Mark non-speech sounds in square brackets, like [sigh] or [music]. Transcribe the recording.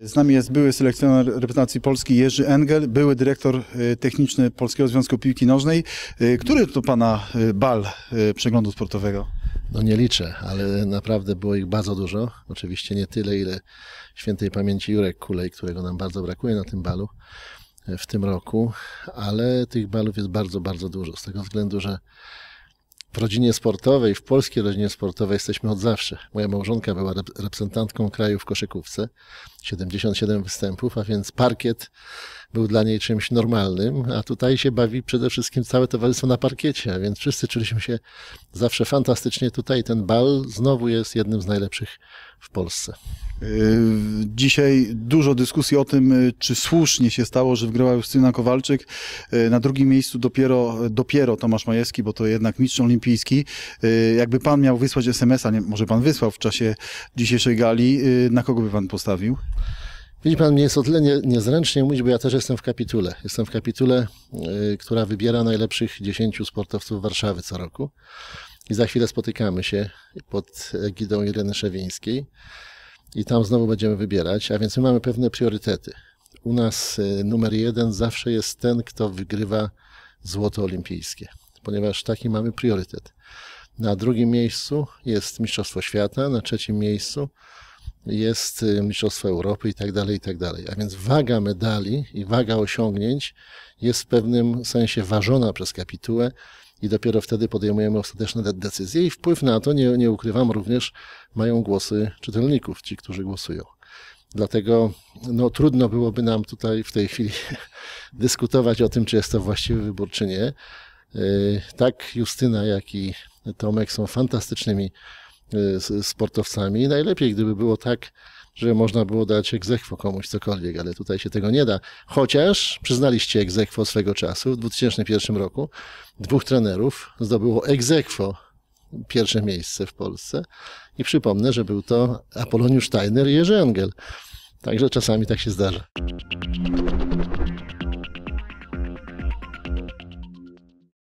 Z nami jest były selekcjoner reprezentacji Polski Jerzy Engel, były dyrektor e, techniczny Polskiego Związku Piłki Nożnej. E, który to Pana e, bal przeglądu sportowego? No nie liczę, ale naprawdę było ich bardzo dużo. Oczywiście nie tyle, ile świętej pamięci Jurek Kulej, którego nam bardzo brakuje na tym balu w tym roku, ale tych balów jest bardzo, bardzo dużo z tego względu, że w rodzinie sportowej, w polskiej rodzinie sportowej jesteśmy od zawsze. Moja małżonka była reprezentantką kraju w koszykówce. 77 występów, a więc parkiet był dla niej czymś normalnym, a tutaj się bawi przede wszystkim całe towarzystwo na parkiecie, więc wszyscy czuliśmy się zawsze fantastycznie tutaj. Ten bal znowu jest jednym z najlepszych w Polsce. Yy, dzisiaj dużo dyskusji o tym, yy, czy słusznie się stało, że wygrała Justyna Kowalczyk. Yy, na drugim miejscu dopiero, dopiero Tomasz Majewski, bo to jednak mistrz olimpijski. Jakby pan miał wysłać SMS-a, może pan wysłał w czasie dzisiejszej gali, na kogo by pan postawił? Widzi pan, mnie jest o tyle nie, niezręcznie mówić, bo ja też jestem w kapitule. Jestem w kapitule, y, która wybiera najlepszych 10 sportowców Warszawy co roku. I za chwilę spotykamy się pod egidą Ireny Szewińskiej i tam znowu będziemy wybierać, a więc my mamy pewne priorytety. U nas y, numer jeden zawsze jest ten, kto wygrywa złoto olimpijskie, ponieważ taki mamy priorytet. Na drugim miejscu jest Mistrzostwo Świata, na trzecim miejscu jest y, Mistrzostwo Europy i tak dalej, i tak dalej. A więc waga medali i waga osiągnięć jest w pewnym sensie ważona przez kapitułę i dopiero wtedy podejmujemy ostateczne decyzje i wpływ na to, nie, nie ukrywam, również mają głosy czytelników, ci, którzy głosują. Dlatego no, trudno byłoby nam tutaj w tej chwili [laughs] dyskutować o tym, czy jest to właściwy wybór, czy nie. Y, tak Justyna, jak i Tomek są fantastycznymi Y, z sportowcami. Najlepiej, gdyby było tak, że można było dać egzekwo komuś cokolwiek, ale tutaj się tego nie da. Chociaż przyznaliście egzekwo swego czasu w 2001 roku. Dwóch trenerów zdobyło egzekwo pierwsze miejsce w Polsce i przypomnę, że był to Apoloniusz Steiner i Jerzy Engel. Także czasami tak się zdarza.